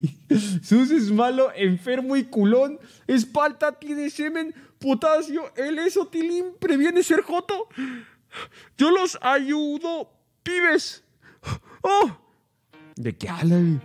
Sus es malo, enfermo y culón. Espalta, tiene semen, potasio, el esotilín previene ser joto. Yo los ayudo, pibes. ¡Oh! ¿De qué hablan?